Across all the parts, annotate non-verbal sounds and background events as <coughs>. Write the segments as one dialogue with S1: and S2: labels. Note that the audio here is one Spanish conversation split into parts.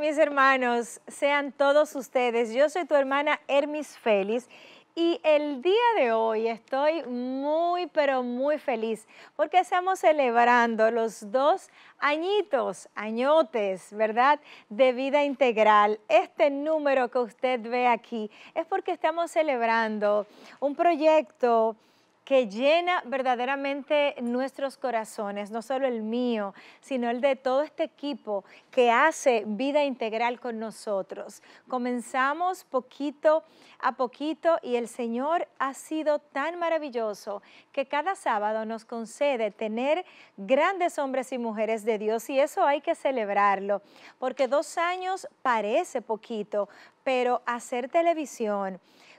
S1: mis hermanos, sean todos ustedes. Yo soy tu hermana Hermis Félix y el día de hoy estoy muy, pero muy feliz porque estamos celebrando los dos añitos, añotes, ¿verdad? De vida integral. Este número que usted ve aquí es porque estamos celebrando un proyecto que llena verdaderamente nuestros corazones, no solo el mío, sino el de todo este equipo que hace vida integral con nosotros. Comenzamos poquito a poquito y el Señor ha sido tan maravilloso que cada sábado nos concede tener grandes hombres y mujeres de Dios y eso hay que celebrarlo, porque dos años parece poquito, pero hacer televisión,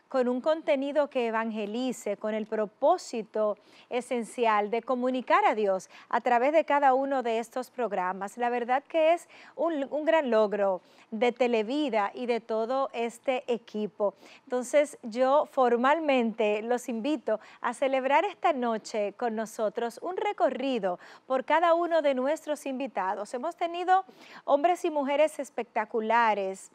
S1: con un contenido que evangelice, con el propósito esencial de comunicar a Dios a través de cada uno de estos programas. La verdad que es un, gran logro de Televida y de todo este equipo. Entonces yo formalmente los invito a celebrar esta noche con nosotros un recorrido por cada uno de nuestros invitados. Hemos tenido hombres y mujeres espectaculares,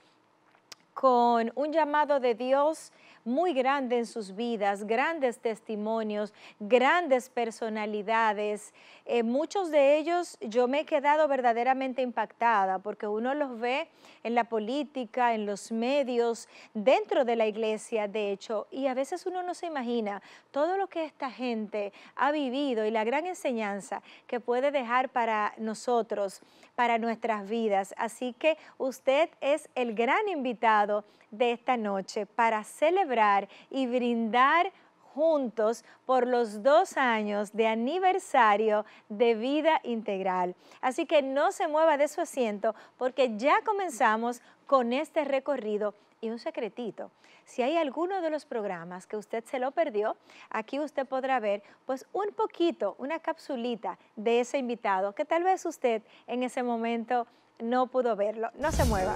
S1: con un llamado de Dios muy grande en sus vidas, grandes testimonios, grandes personalidades. Eh, muchos de ellos yo me he quedado verdaderamente impactada porque uno los ve en la política, en los medios, dentro de la iglesia, de hecho, y a veces uno no se imagina todo lo que esta gente ha vivido y la gran enseñanza que puede dejar para nosotros, para nuestras vidas. Así que usted es el gran invitado de esta noche para celebrar y brindar juntos por los dos años de aniversario de vida integral. Así que no se mueva de su asiento porque ya comenzamos con este recorrido y un secretito. Si hay alguno de los programas que usted se lo perdió, aquí usted podrá ver pues un poquito, una capsulita de ese invitado que tal vez usted en ese momento no pudo verlo. No se mueva.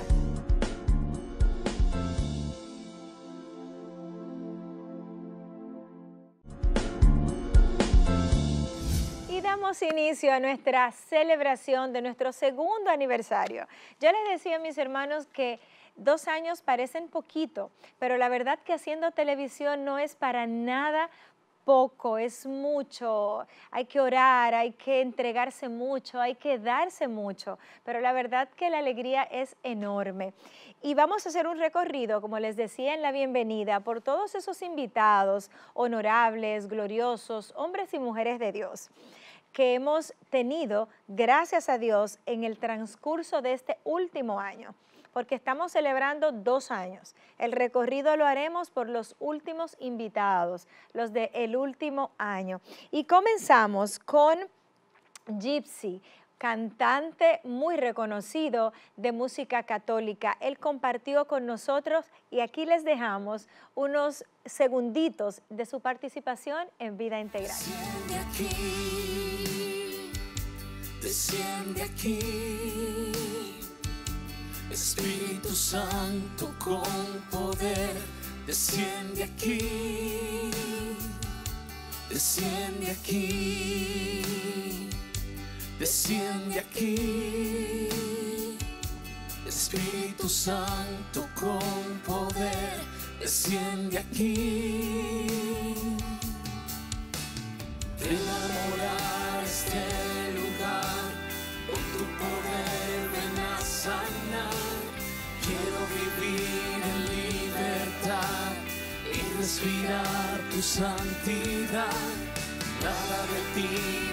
S1: inicio a nuestra celebración de nuestro segundo aniversario. Yo les decía a mis hermanos que dos años parecen poquito, pero la verdad que haciendo televisión no es para nada poco, es mucho, hay que orar, hay que entregarse mucho, hay que darse mucho, pero la verdad que la alegría es enorme. Y vamos a hacer un recorrido, como les decía en la bienvenida, por todos esos invitados honorables, gloriosos, hombres y mujeres de Dios que hemos tenido, gracias a Dios, en el transcurso de este último año, porque estamos celebrando dos años. El recorrido lo haremos por los últimos invitados, los del el último año. Y comenzamos con Gypsy, cantante muy reconocido de música católica. Él compartió con nosotros y aquí les dejamos unos segunditos de su participación en Vida Integral
S2: aquí. Espíritu Santo con poder, desciende aquí. Desciende aquí. Desciende aquí. Espíritu Santo con poder, desciende aquí. Ven tu santidad, nada de ti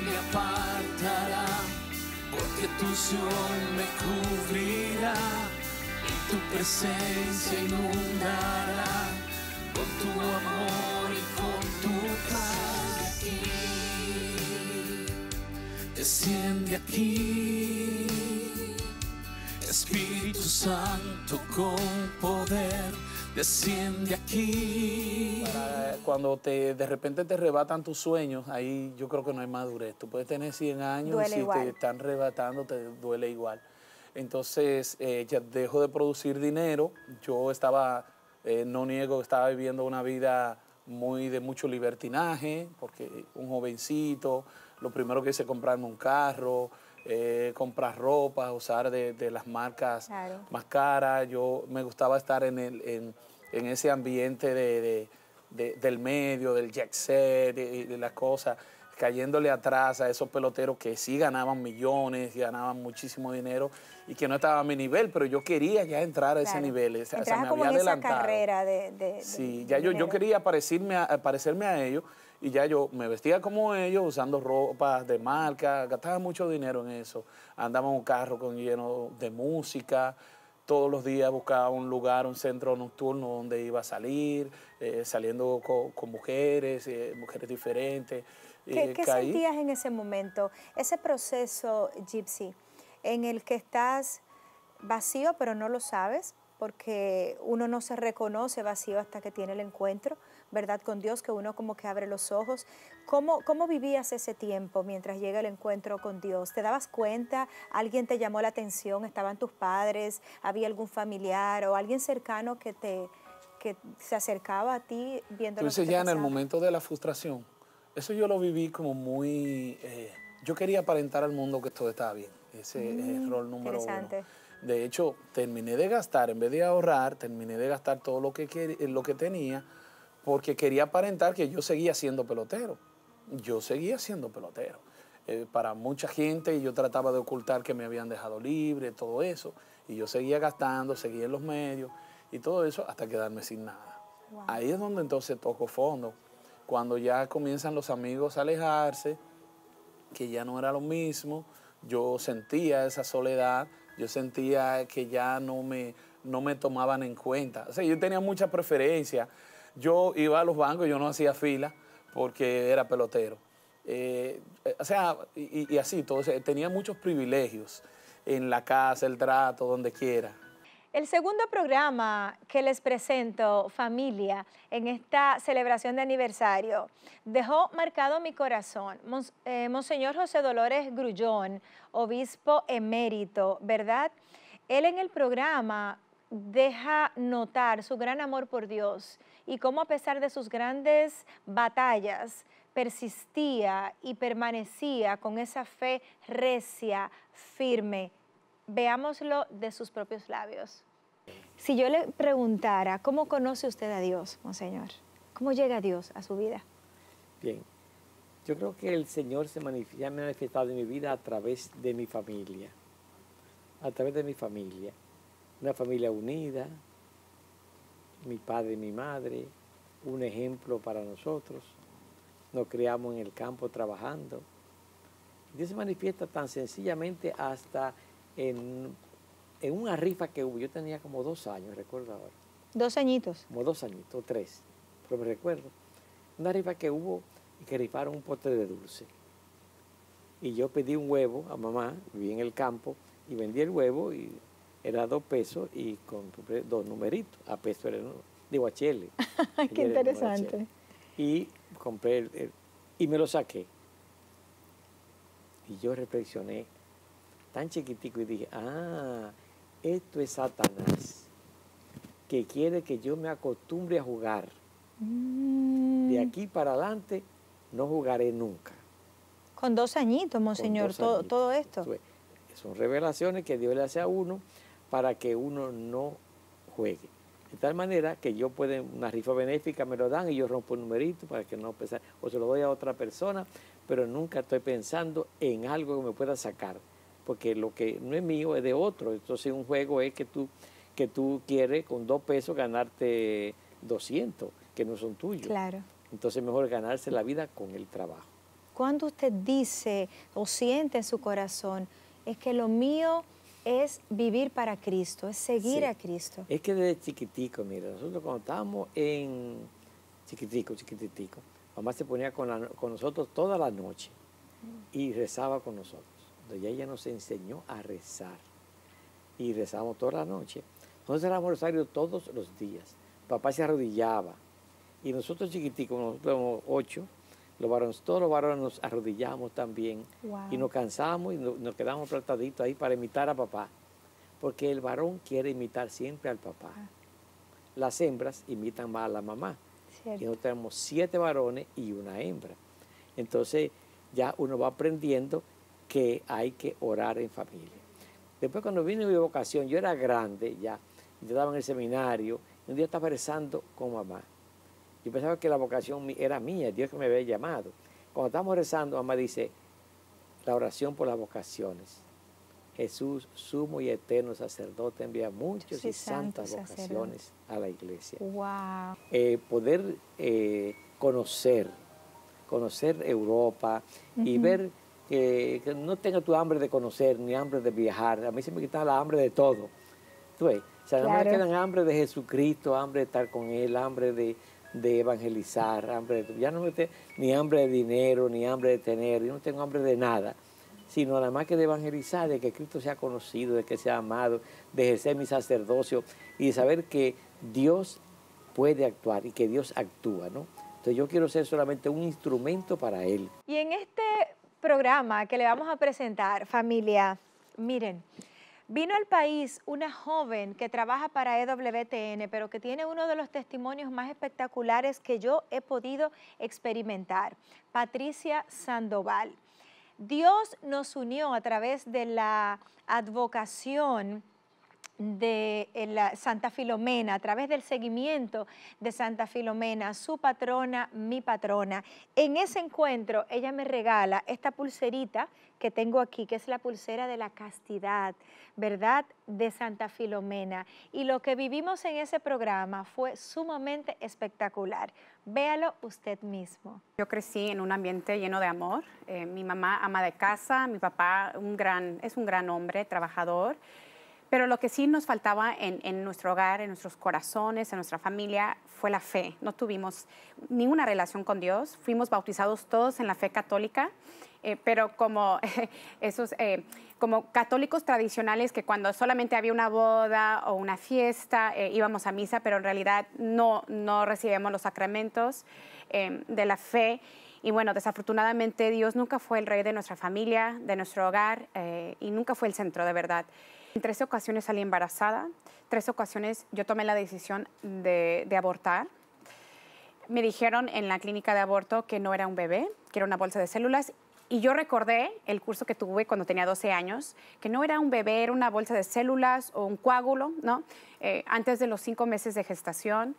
S2: me apartará, porque tu sol me cubrirá y tu presencia inundará con tu amor y con tu paz. Desciende
S3: aquí, Espíritu Santo con poder desciende aquí. Eh, cuando te, de repente te rebatan tus sueños, ahí yo creo que no hay madurez. Tú puedes tener 100 años y si te están rebatando, te duele igual. Entonces eh, ya dejo de producir dinero. Yo estaba, eh, no niego, estaba viviendo una vida muy de mucho libertinaje, porque un jovencito, lo primero que hice comprarme un carro, eh, comprar ropa, usar de, las marcas más caras. Yo me gustaba estar en, el, en, en ese ambiente del medio, del jet set, de, las cosas, cayéndole atrás a esos peloteros que sí ganaban millones, ganaban muchísimo dinero y que no estaba a mi nivel, pero yo quería ya entrar a ese nivel. O sea, me había adelantado. Esa
S1: carrera de, sí, ya yo, yo
S3: quería parecerme a ellos y ya yo me vestía como ellos, usando ropas de marca, gastaba mucho dinero en eso. Andaba en un carro con lleno de música, todos los días buscaba un lugar, un centro nocturno donde iba a salir, eh, saliendo con, mujeres, eh, mujeres diferentes. ¿qué eh, sentías
S1: en ese momento? Ese proceso, Gypsy, en el que estás vacío pero no lo sabes, porque uno no se reconoce vacío hasta que tiene el encuentro ¿verdad? Con Dios, que uno como que abre los ojos. ¿Cómo, cómo vivías ese tiempo mientras llega el encuentro con Dios? ¿Te dabas cuenta? ¿Alguien te llamó la atención? ¿Estaban tus padres? ¿Había algún familiar o alguien cercano que te que se acercaba a ti viendo Tú ya en el momento
S3: de la frustración, eso yo lo viví como muy... Eh, yo quería aparentar al mundo que todo estaba bien. Ese es el mm, rol número uno. De hecho, terminé de gastar, en vez de ahorrar, terminé de gastar todo lo que, lo que tenía porque quería aparentar que yo seguía siendo pelotero. Yo seguía siendo pelotero. Eh, para mucha gente yo trataba de ocultar que me habían dejado libre, todo eso. Y yo seguía gastando, seguía en los medios y todo eso hasta quedarme sin nada. Ahí es donde entonces toco fondo. Cuando ya comienzan los amigos a alejarse, que ya no era lo mismo, yo sentía esa soledad, yo sentía que ya no me, no me tomaban en cuenta. O sea, yo tenía mucha preferencia yo iba a los bancos, yo no hacía fila porque era pelotero. Eh, eh, o sea, y, así, todo, tenía muchos privilegios en la casa, el trato, donde quiera.
S1: El segundo programa que les presento, familia, en esta celebración de aniversario, dejó marcado mi corazón. Eh, Monseñor José Dolores Grullón, obispo emérito, ¿verdad? Él en el programa deja notar su gran amor por Dios y cómo a pesar de sus grandes batallas, persistía y permanecía con esa fe recia, firme. Veámoslo de sus propios labios. Si yo le preguntara, ¿cómo conoce usted a Dios, Monseñor? ¿Cómo llega Dios a su
S4: vida? Bien, yo creo que el Señor se ha manifestado en mi vida a través de mi familia, a través de mi familia, una familia unida, mi padre y mi madre, un ejemplo para nosotros. Nos criamos en el campo trabajando. Dios se manifiesta tan sencillamente hasta en, una rifa que hubo. Yo tenía como dos años, recuerdo ahora. ¿Dos añitos? Como dos añitos, tres, pero me recuerdo. Una rifa que hubo y que rifaron un pote de dulce. Y yo pedí un huevo a mamá, viví en el campo, y vendí el huevo y era dos pesos y con dos numeritos. A peso era, digo, a chile.
S5: <laughs> Qué interesante.
S4: Y compré, y me lo saqué. Y yo reflexioné tan chiquitico y dije, ah, esto es Satanás, que quiere que yo me acostumbre a jugar. Mm. De aquí para adelante no jugaré nunca.
S1: Con dos añitos, monseñor, Todo,
S4: todo esto. Son revelaciones que Dios le hace a uno para que uno no juegue. De tal manera que yo puedo, una rifa benéfica me lo dan y yo rompo un numerito para que no pensar o se lo doy a otra persona, pero nunca estoy pensando en algo que me pueda sacar, porque lo que no es mío es de otro. Entonces un juego es que tú, que tú quieres con dos pesos ganarte 200, que no son tuyos. Claro. Entonces mejor ganarse la vida con el trabajo.
S1: Cuando usted dice o siente en su corazón, es que lo mío es vivir para Cristo, es seguir a Cristo.
S4: Es que desde chiquitico, mira, nosotros cuando estábamos en chiquitico, chiquititico, mamá se ponía con, nosotros toda la noche y rezaba con nosotros. Entonces ella nos enseñó a rezar y rezábamos toda la noche. Nosotros éramos rosario todos los días. Papá se arrodillaba y nosotros chiquiticos, nosotros éramos ocho, varones, todos los varones nos arrodillamos también y nos cansamos y nos quedamos plantaditos ahí para imitar a papá. Porque el varón quiere imitar siempre al papá. Ah. Las hembras imitan más a la mamá. Y nosotros tenemos siete varones y una hembra. Entonces ya uno va aprendiendo que hay que orar en familia. Después cuando vino mi vocación, yo era grande ya, yo estaba en el seminario, y un día estaba rezando con mamá yo pensaba que la vocación era mía, Dios que me había llamado. Cuando estamos rezando, mamá dice, la oración por las vocaciones. Jesús, sumo y eterno sacerdote, envía muchas y santas vocaciones a la iglesia.
S6: Wow.
S4: Eh, poder eh, conocer, conocer Europa y ver que no tenga tu hambre de conocer ni hambre de viajar. A mí se me quita la hambre de todo. ¿Tú O sea, quedan hambre de Jesucristo, hambre de estar con Él, hambre de, de evangelizar, hambre ya no me tengo ni hambre de dinero, ni hambre de tener, yo no tengo hambre de nada, sino nada más que de evangelizar, de que Cristo sea conocido, de que sea amado, de ejercer mi sacerdocio y de saber que Dios puede actuar y que Dios actúa, ¿no? Entonces yo quiero ser solamente un instrumento para Él.
S1: Y en este programa que le vamos a presentar, familia, miren, Vino al país una joven que trabaja para EWTN, pero que tiene uno de los testimonios más espectaculares que yo he podido experimentar, Patricia Sandoval. Dios nos unió a través de la advocación de eh, la Santa Filomena, a través del seguimiento de Santa Filomena, su patrona, mi patrona. En ese encuentro ella me regala esta pulserita que tengo aquí, que es la pulsera de la castidad, ¿verdad? De Santa Filomena. Y lo que vivimos en ese programa fue sumamente espectacular. Véalo usted mismo.
S6: Yo crecí en un ambiente lleno de amor. Eh, mi mamá ama de casa, mi papá es un gran hombre, trabajador. Pero lo que sí nos faltaba en, nuestro hogar, en nuestros corazones, en nuestra familia, fue la fe. No tuvimos ninguna relación con Dios. Fuimos bautizados todos en la fe católica, eh, pero <laughs> eh, como católicos tradicionales que cuando solamente había una boda o una fiesta eh, íbamos a misa, pero en realidad no, no recibíamos los sacramentos de la fe. Y bueno, desafortunadamente Dios nunca fue el rey de nuestra familia, de nuestro hogar y nunca fue el centro de verdad. En tres ocasiones salí embarazada, tres ocasiones yo tomé la decisión de, abortar. Me dijeron en la clínica de aborto que no era un bebé, que era una bolsa de células y yo recordé el curso que tuve cuando tenía 12 años, que no era un bebé, era una bolsa de células o un coágulo, ¿no? Eh, antes de los cinco meses de gestación.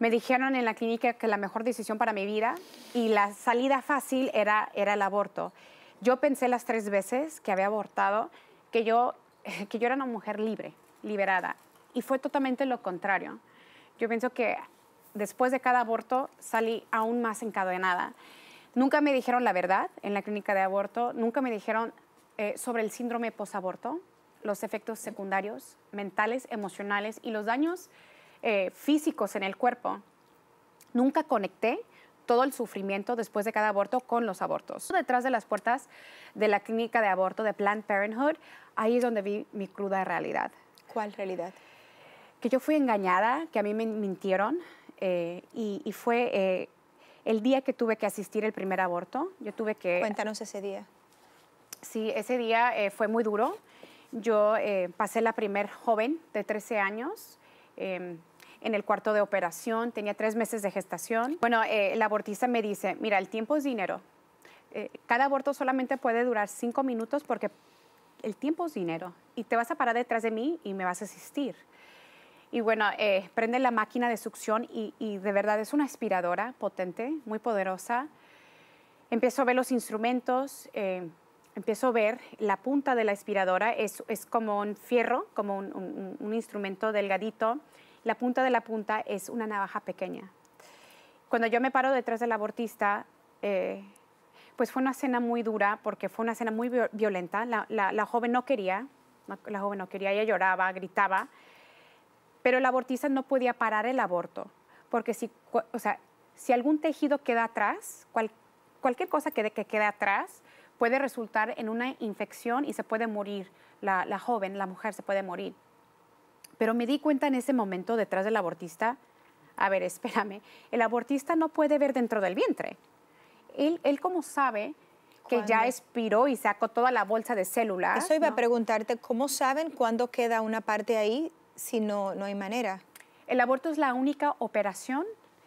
S6: Me dijeron en la clínica que la mejor decisión para mi vida y la salida fácil era, era el aborto. Yo pensé las tres veces que había abortado que yo <laughs> que yo era una mujer libre, liberada, y fue totalmente lo contrario. Yo pienso que después de cada aborto salí aún más encadenada. Nunca me dijeron la verdad en la clínica de aborto, nunca me dijeron eh, sobre el síndrome posaborto, los efectos secundarios, mentales, emocionales y los daños eh, físicos en el cuerpo. Nunca conecté todo el sufrimiento después de cada aborto con los abortos. Detrás de las puertas de la clínica de aborto de Planned Parenthood, ahí es donde vi mi cruda realidad. ¿Cuál realidad? Que yo fui engañada, que a mí me mintieron eh, y, fue eh, el día que tuve que asistir el primer aborto. Yo tuve que... Cuéntanos ese día. Sí, ese día eh, fue muy duro. Yo pasé la primer joven de 13 años. Em, en el cuarto de operación, tenía tres meses de gestación. Bueno, eh, el abortista me dice, mira, el tiempo es dinero. Eh, cada aborto solamente puede durar cinco minutos porque el tiempo es dinero y te vas a parar detrás de mí y me vas a asistir. Y bueno, eh, prende la máquina de succión y, de verdad es una aspiradora potente, muy poderosa. Empiezo a ver los instrumentos, eh, empiezo a ver la punta de la aspiradora, es, es como un fierro, como un, un instrumento delgadito la punta de la punta es una navaja pequeña. Cuando yo me paro detrás del abortista, eh, pues fue una escena muy dura porque fue una escena muy violenta. La, joven no quería, la joven no quería, ella lloraba, gritaba, pero el abortista no podía parar el aborto porque si, sea, si algún tejido queda atrás, cualquier cosa que, que quede atrás puede resultar en una infección y se puede morir la joven, la mujer se puede morir. Pero me di cuenta en ese momento detrás del abortista, a ver, <laughs> espérame, el abortista no puede ver dentro del vientre.
S1: Él, él como sabe que ya expiró y sacó toda la bolsa de células. Eso iba a preguntarte, ¿cómo saben cuándo queda una parte ahí si no, no hay
S6: manera? El aborto es la única operación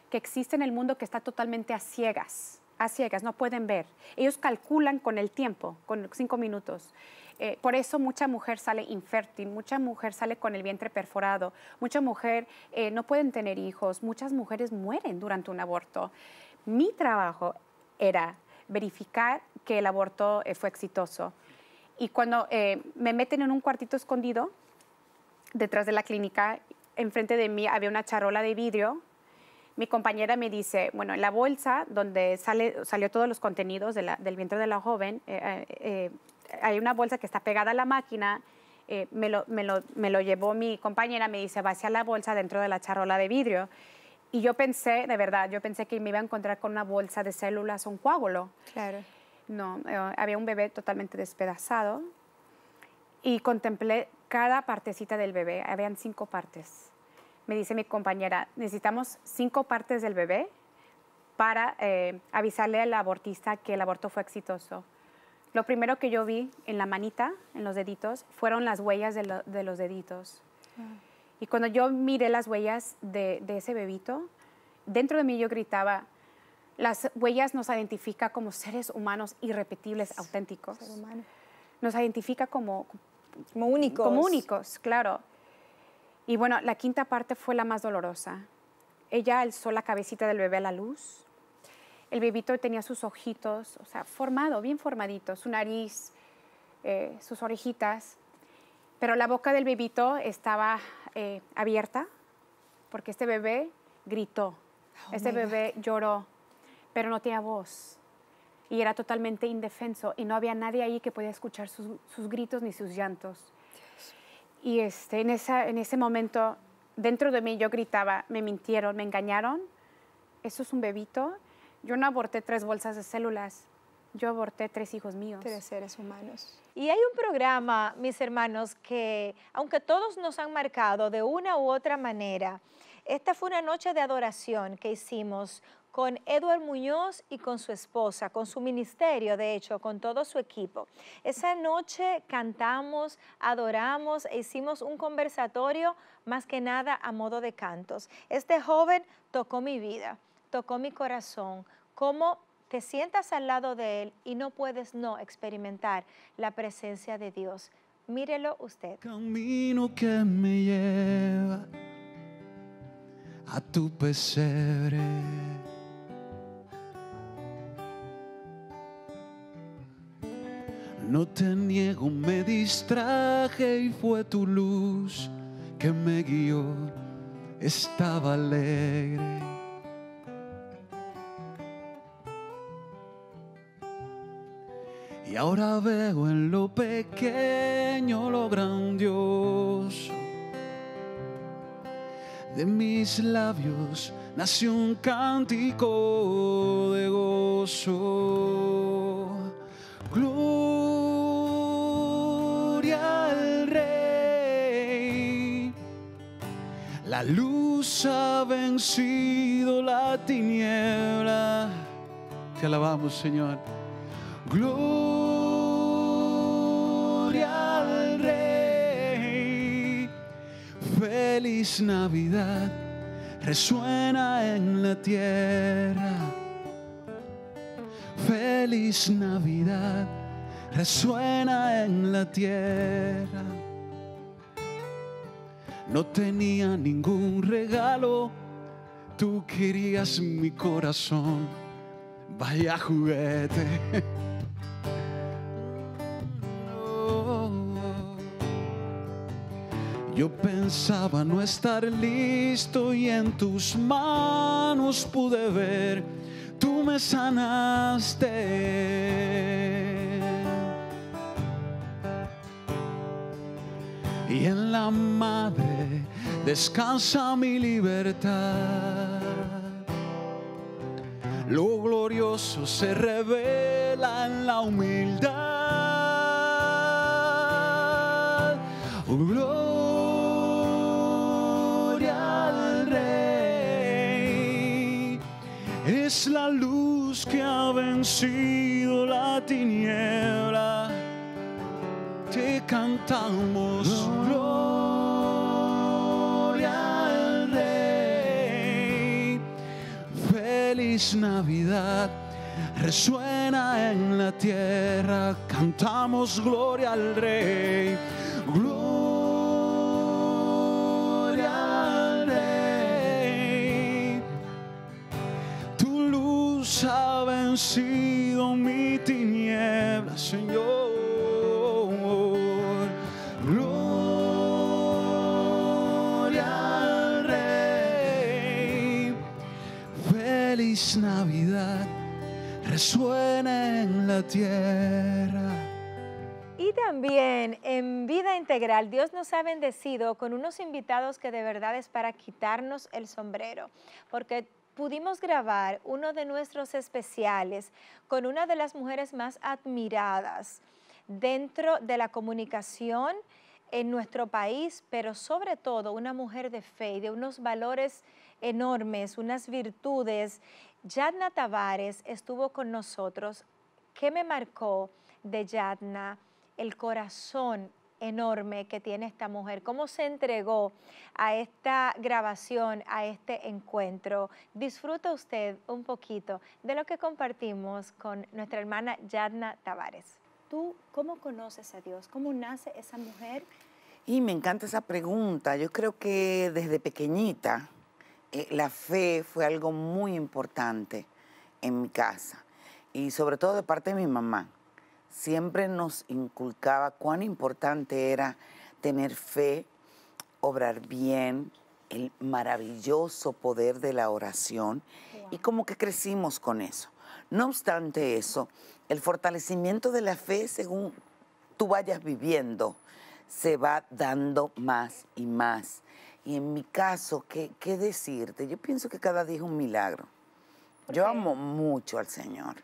S6: que existe en el mundo que está totalmente a ciegas, a ciegas, no pueden ver. Ellos calculan con el tiempo, con cinco minutos. Eh, por eso mucha mujer sale infértil, mucha mujer sale con el vientre perforado, mucha mujer eh, no pueden tener hijos, muchas mujeres mueren durante un aborto. Mi trabajo era verificar que el aborto eh, fue exitoso. Y cuando me meten en un cuartito escondido, detrás de la clínica, enfrente de mí había una charola de vidrio mi compañera me dice, bueno, en la bolsa donde sale, salió todos los contenidos del vientre de la joven, hay una bolsa que está pegada a la máquina, eh, me, lo, llevó mi compañera, me dice, vacía la bolsa dentro de la charola de vidrio. Y yo pensé, de verdad, yo pensé que me iba a encontrar con una bolsa de células o un coágulo. Claro. No, eh, había un bebé totalmente despedazado y contemplé cada partecita del bebé. Habían cinco partes. Me dice mi compañera, necesitamos cinco partes del bebé para eh, avisarle al abortista que el aborto fue exitoso. Lo primero que yo vi en la manita, en los deditos, fueron las huellas de, los deditos. Mm. Y cuando yo miré las huellas de, ese bebito, dentro de mí yo gritaba, las huellas nos identifica como seres humanos irrepetibles, auténticos. Nos identifica como, como únicos. Como únicos, claro. Y bueno, la quinta parte fue la más dolorosa. Ella alzó la cabecita del bebé a la luz el bebito tenía sus ojitos, o sea, formado, bien formadito, su nariz, eh, sus orejitas, pero la boca del bebito estaba eh, abierta porque este bebé gritó, oh este bebé lloró, pero no tenía voz y era totalmente indefenso y no había nadie ahí que podía escuchar sus, gritos ni sus llantos. Y este, en ese momento, dentro de mí yo gritaba, me mintieron, me engañaron, eso es un bebito, yo no
S1: aborté tres bolsas de células, yo aborté tres hijos míos. Tres seres humanos. Y hay un programa, mis hermanos, que aunque todos nos han marcado de una u otra manera, esta fue una noche de adoración que hicimos con Edward Muñoz y con su esposa, con su ministerio, de hecho, con todo su equipo. Esa noche cantamos, adoramos e hicimos un conversatorio más que nada a modo de cantos. Este joven tocó mi vida, tocó mi corazón, cómo te sientas al lado de Él y no puedes no experimentar la presencia de Dios. Mírelo usted. Camino
S2: que me lleva a tu pesebre. No te niego, me distraje y fue tu luz que me guió. Estaba alegre. Y ahora veo en lo pequeño lo grandioso. De mis labios nació un cántico de gozo. Gloria al Rey. La luz ha vencido la tiniebla. Te alabamos, Señor. Gloria feliz Navidad resuena en la tierra. Feliz Navidad resuena en la tierra. No tenía ningún regalo, tú querías mi corazón. Vaya juguete. <laughs> Yo pensaba no estar listo y en tus manos pude ver, tú me sanaste. Y en la madre descansa mi libertad. Lo glorioso se revela en la humildad. Oh, es la luz que ha vencido la tiniebla. Te cantamos gloria al Rey. Feliz Navidad. Resuena en la tierra, cantamos gloria al Rey. vencido mi tiniebla, Señor. Gloria al Rey. Feliz Navidad,
S1: resuena en la tierra. Y también en Vida Integral, Dios nos ha bendecido con unos invitados que de verdad es para quitarnos el sombrero, porque pudimos grabar uno de nuestros especiales con una de las mujeres más admiradas dentro de la comunicación en nuestro país, pero sobre todo una mujer de fe y de unos valores enormes, unas virtudes. Yadna Tavares estuvo con nosotros. ¿Qué me marcó de Yadna? El corazón enorme que tiene esta mujer, cómo se entregó a esta grabación, a este encuentro. Disfruta usted un poquito de lo que compartimos con nuestra hermana Yadna Tavares. ¿Tú cómo conoces a Dios? ¿Cómo nace esa mujer?
S7: Y me encanta esa pregunta. Yo creo que desde pequeñita eh, la fe fue algo muy importante en mi casa y sobre todo de parte de mi mamá siempre nos inculcaba cuán importante era tener fe, obrar bien, el maravilloso poder de la oración y como que crecimos con eso. No obstante eso, el fortalecimiento de la fe según tú vayas viviendo se va dando más y más. Y en mi caso, qué decirte? Yo pienso que cada día es un milagro. Yo amo mucho al Señor.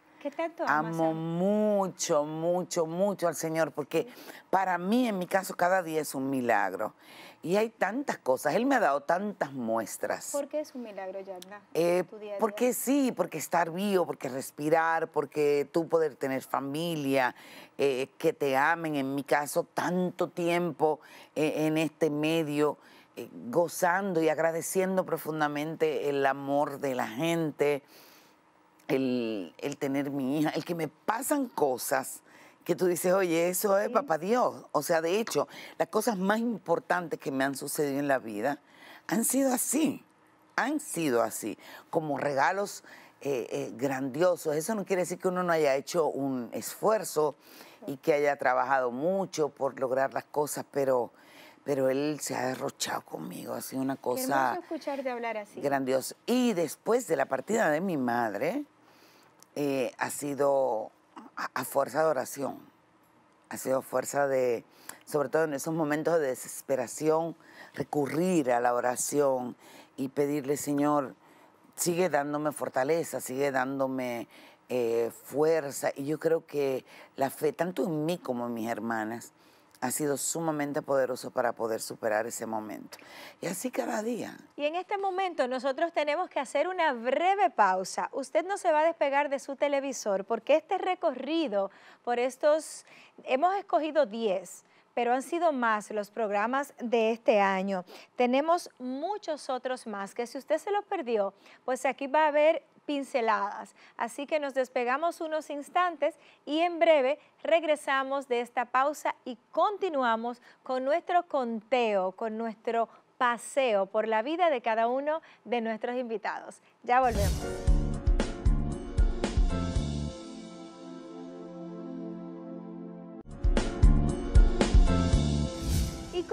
S7: Amo mucho, mucho, mucho al Señor, porque para mí, en mi caso, cada día es un milagro. Y hay tantas cosas, Él me ha dado tantas muestras. ¿Por
S1: qué es un milagro, ya eh, porque
S7: sí, porque estar vivo, porque respirar, porque tú poder tener familia, eh, que te amen, en mi caso, tanto tiempo eh, en este medio gozando y agradeciendo profundamente el amor de la gente, el, tener mi hija, el que me pasan cosas que tú dices, oye, eso es papá Dios. O sea, de hecho, las cosas más importantes que me han sucedido en la vida han sido así, han sido así, como regalos eh, eh, grandiosos. Eso no quiere decir que uno no haya hecho un esfuerzo y que haya trabajado mucho por lograr las cosas, pero pero él se ha derrochado conmigo, ha sido una cosa
S1: de hablar así.
S7: grandiosa. Y después de la partida de mi madre, eh, ha sido a, fuerza de oración, ha sido fuerza de, sobre todo en esos momentos de desesperación, recurrir a la oración y pedirle, Señor, sigue dándome fortaleza, sigue dándome eh, fuerza. Y yo creo que la fe, tanto en mí como en mis hermanas, ha sido sumamente poderoso para poder superar ese momento. Y así cada día.
S1: Y en este momento nosotros tenemos que hacer una breve pausa. Usted no se va a despegar de su televisor porque este recorrido por estos, hemos escogido 10 pero han sido más los programas de este año. Tenemos muchos otros más que si usted se los perdió, pues aquí va a haber pinceladas. Así que nos despegamos unos instantes y en breve regresamos de esta pausa y continuamos con nuestro conteo, con nuestro paseo por la vida de cada uno de nuestros invitados. Ya volvemos.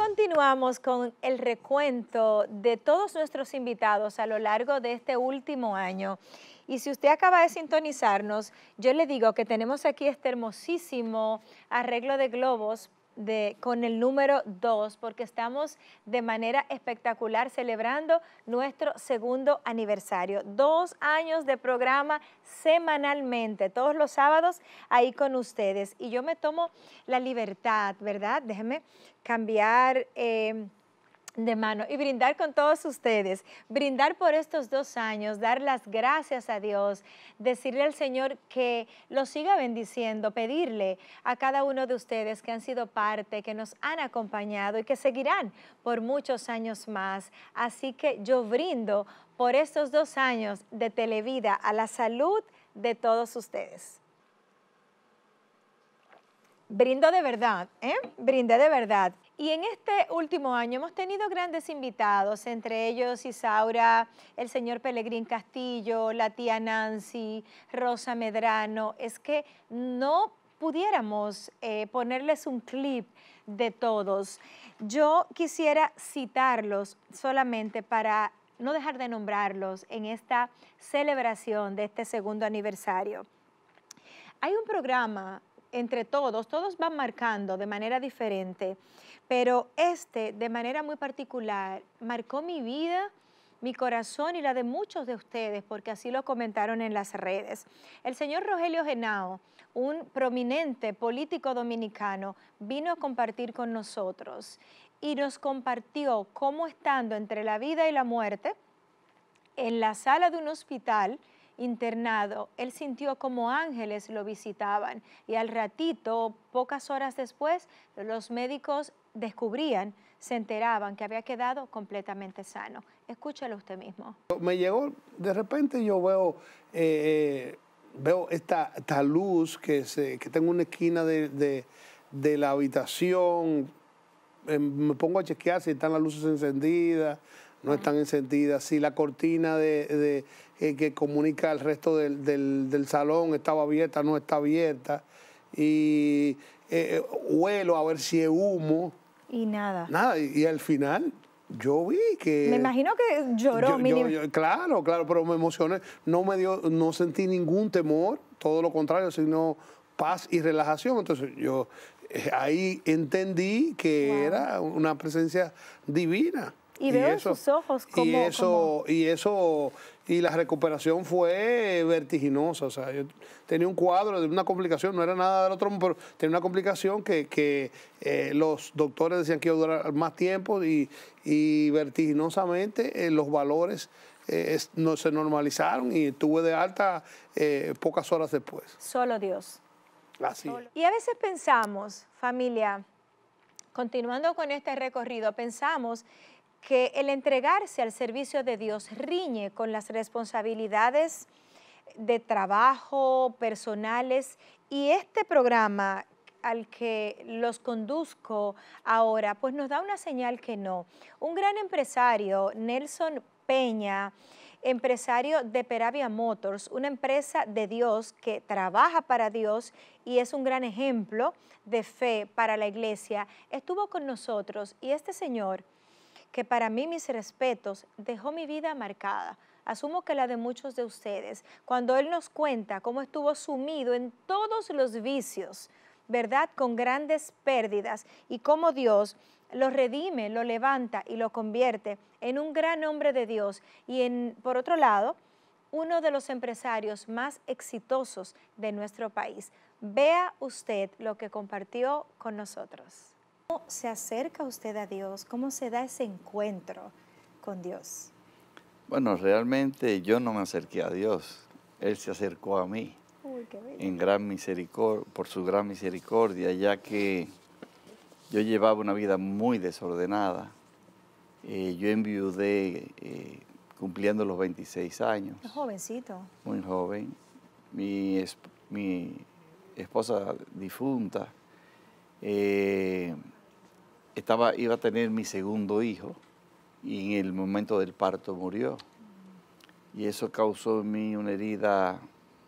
S1: continuamos con el recuento de todos nuestros invitados a lo largo de este último año. Y si usted acaba de sintonizarnos, yo le digo que tenemos aquí este hermosísimo arreglo de globos de, con el número 2 porque estamos de manera espectacular celebrando nuestro segundo aniversario. Dos años de programa semanalmente, todos los sábados ahí con ustedes. Y yo me tomo la libertad, ¿verdad? Déjenme cambiar... Eh, de mano y brindar con todos ustedes, brindar por estos dos años, dar las gracias a Dios, decirle al Señor que lo siga bendiciendo, pedirle a cada uno de ustedes que han sido parte, que nos han acompañado y que seguirán por muchos años más. Así que yo brindo por estos dos años de televida a la salud de todos ustedes brindo de verdad, ¿eh? Brinde de verdad. Y en este último año hemos tenido grandes invitados, entre ellos Isaura, el señor Pelegrín Castillo, la tía Nancy, Rosa Medrano. Es que no pudiéramos eh, ponerles un clip de todos. Yo quisiera citarlos solamente para no dejar de nombrarlos en esta celebración de este segundo aniversario. Hay un programa entre todos, todos van marcando de manera diferente pero este de manera muy particular marcó mi vida, mi corazón y la de muchos de ustedes, porque así lo comentaron en las redes. El señor Rogelio Genao, un prominente político dominicano, vino a compartir con nosotros y nos compartió cómo estando entre la vida y la muerte, en la sala de un hospital, internado, él sintió como ángeles lo visitaban y al ratito, pocas horas después, los médicos descubrían, se enteraban que había quedado completamente sano. Escúchelo usted mismo.
S8: Me llegó, de repente yo veo, eh, eh, veo esta, luz que, se, que tengo una esquina de, la habitación, eh, me pongo a chequear si están las luces encendidas, no están encendidas, si la cortina de, que comunica al resto del, del, salón estaba abierta, no está abierta, y huelo a ver si es humo y nada. Nada, y, al final yo vi que... Me
S1: imagino que lloró. Yo,
S8: claro, claro, pero me emocioné. No me dio, no sentí ningún temor, todo lo contrario, sino paz y relajación. Entonces yo eh, ahí entendí que era una presencia divina. Y, veo sus
S1: ojos como... Y eso,
S8: y eso, y la recuperación fue vertiginosa. O sea, yo tenía un cuadro de una complicación, no era nada del otro, pero tenía una complicación que, eh, los doctores decían que iba a durar más tiempo y, vertiginosamente eh, los valores eh, no, se normalizaron y tuve de alta pocas horas después.
S1: Solo Dios. Así. Y a veces pensamos, familia, continuando con este recorrido, pensamos que el entregarse al servicio de Dios riñe con las responsabilidades de trabajo, personales, y este programa al que los conduzco ahora, pues nos da una señal que no. Un gran empresario, Nelson Peña, empresario de Peravia Motors, una empresa de Dios que trabaja para Dios y es un gran ejemplo de fe para la iglesia, estuvo con nosotros y este señor que para mí mis respetos dejó mi vida marcada. Asumo que la de muchos de ustedes, cuando él nos cuenta cómo estuvo sumido en todos los vicios, ¿verdad? Con grandes pérdidas y cómo Dios lo redime, lo levanta y lo convierte en un gran hombre de Dios y en, por otro lado, uno de los empresarios más exitosos de nuestro país. Vea usted lo que compartió con nosotros. ¿Cómo se acerca usted a Dios? ¿Cómo se da ese encuentro con Dios?
S5: Bueno, realmente yo no me acerqué a Dios, Él se acercó a mí Uy, en gran misericordia, por su gran misericordia, ya que yo llevaba una vida muy desordenada. Eh, yo enviudé eh, cumpliendo los 26 años.
S1: Jovencito. Muy
S5: joven. Mi, mi esposa difunta eh, estaba, iba a tener mi segundo hijo y en el momento del parto murió. Y eso causó en mí una herida